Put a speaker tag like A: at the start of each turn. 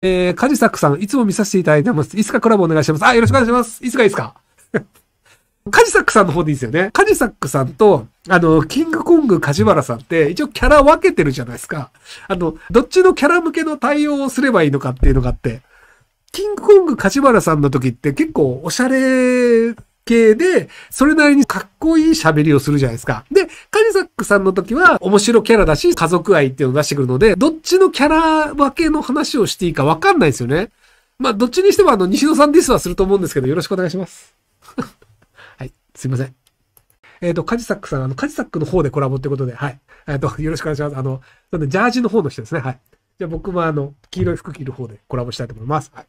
A: えー、カジサックさん、いつも見させていただいてます。いつかコラボお願いします。あ、よろしくお願いします。いつかいいですか カジサックさんの方でいいですよね。カジサックさんと、あの、キングコング梶原さんって一応キャラ分けてるじゃないですか。あの、どっちのキャラ向けの対応をすればいいのかっていうのがあって、キングコング梶原さんの時って結構おしゃれ系で、それなりにかっこいい喋りをするじゃないですか。で、クさんの時は面白キャラだし、家族愛っていうのを出してくるので、どっちのキャラ分けの話をしていいかわかんないですよね。まあ、どっちにしてもあの、西野さんディスはすると思うんですけど、よろしくお願いします。はい、すいません。えっ、ー、と、カジサックさん、あの、カジサックの方でコラボってことで、はい。えっ、と、よろしくお願いします。あの、ジャージの方の人ですね、はい。じゃあ僕もあの、黄色い服着る方
B: でコラボしたいと思います。はい。